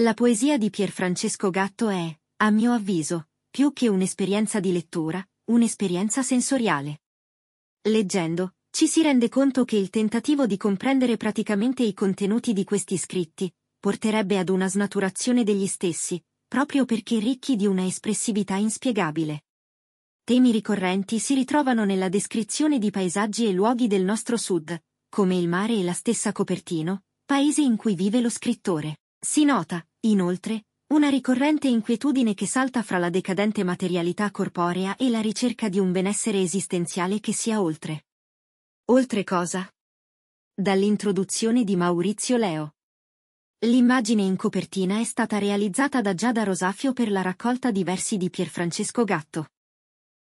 La poesia di Pierfrancesco Gatto è, a mio avviso, più che un'esperienza di lettura, un'esperienza sensoriale. Leggendo, ci si rende conto che il tentativo di comprendere praticamente i contenuti di questi scritti porterebbe ad una snaturazione degli stessi, proprio perché ricchi di una espressività inspiegabile. Temi ricorrenti si ritrovano nella descrizione di paesaggi e luoghi del nostro sud, come il mare e la stessa Copertino, paese in cui vive lo scrittore. Si nota, inoltre, una ricorrente inquietudine che salta fra la decadente materialità corporea e la ricerca di un benessere esistenziale che sia oltre. Oltre cosa? Dall'introduzione di Maurizio Leo. L'immagine in copertina è stata realizzata da Giada Rosafio per la raccolta di versi di Pierfrancesco Gatto.